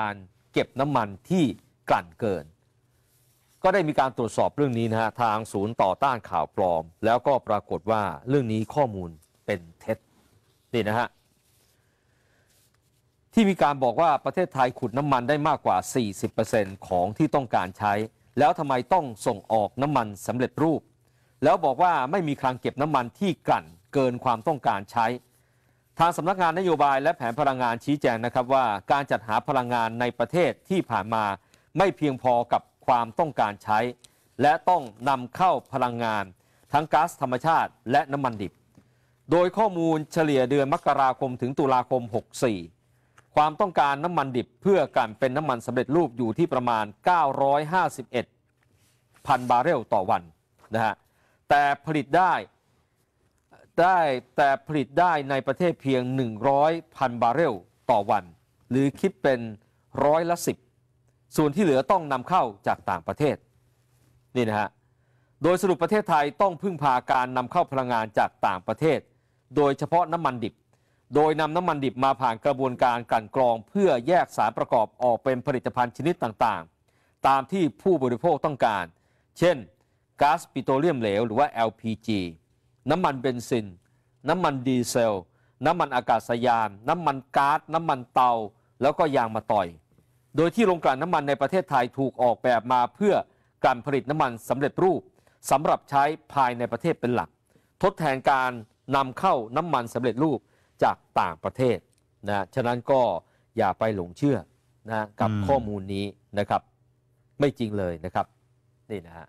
การเก็บน้ำมันที่กลั่นเกิน ก็ได้มีการตรวจสอบเรื่องนี้นะฮะทางศูนย์ต่อต้านข่าวปลอม แล้วก็ปรากฏว่าเรื่องนี้ข้อมูลเป็นเท็จนี่นะฮะที่มีการบอกว่าประเทศไทยขุดน้ำมันได้มากกว่า 40%ของที่ต้องการใช้ แล้วทำไมต้องส่งออกน้ำมันสำเร็จรูป แล้วบอกว่าไม่มีคลังเก็บน้ำมันที่กลั่นเกินความต้องการใช้ทางสำนักงานนโยบายและแผนพลังงานชี้แจงนะครับว่า การจัดหาพลังงานในประเทศที่ผ่านมาไม่เพียงพอกับความต้องการใช้ และต้องนำเข้าพลังงาน ทั้งก๊าซธรรมชาติและน้ำมันดิบ โดยข้อมูลเฉลี่ยเดือนมกราคมถึงตุลาคม 64 ความต้องการน้ำมันดิบเพื่อการเป็นน้ำมันสำเร็จรูปอยู่ที่ประมาณ951พันบาร์เรลต่อวันนะฮะแต่ผลิตได้ได้แต่ผลิตได้ในประเทศเพียง 100พันบาร์เรลต่อวัน หรือคิดเป็นร้อยละสิบส่วนที่เหลือต้องนำเข้าจากต่างประเทศนี่นะฮะโดยสรุปประเทศไทยต้องพึ่งพาการนำเข้าพลังงานจากต่างประเทศ โดยเฉพาะน้ำมันดิบโดยนำน้ำมันดิบมาผ่านกระบวนการกลั่นกรองเพื่อแยกสารประกอบออกเป็นผลิตภัณฑ์ชนิดต่างๆ ตามที่ผู้บริโภคต้องการ เช่นก๊าซปิโตรเลียมเหลวหรือว่า LPG น้ำมันเบนซิน น้ำมันดีเซล น้ำมันอากาศยาน น้ำมันกา๊าซ น้ำมันเตา แล้วก็ยางมาต่อย โดยที่โรงกลั่นน้ำมันในประเทศไทยถูกออกแบบมาเพื่อการผลิตน้ำมันสำเร็จรูปสำหรับใช้ภายในประเทศเป็นหลัก ทดแทนการนำเข้าน้ำมันสำเร็จรูปจากต่างประเทศนะฉะนั้นก็อย่าไปหลงเชื่อนะกับข้อมูลนี้นะครับ ไม่จริงเลยนะครับนี่นะฮะ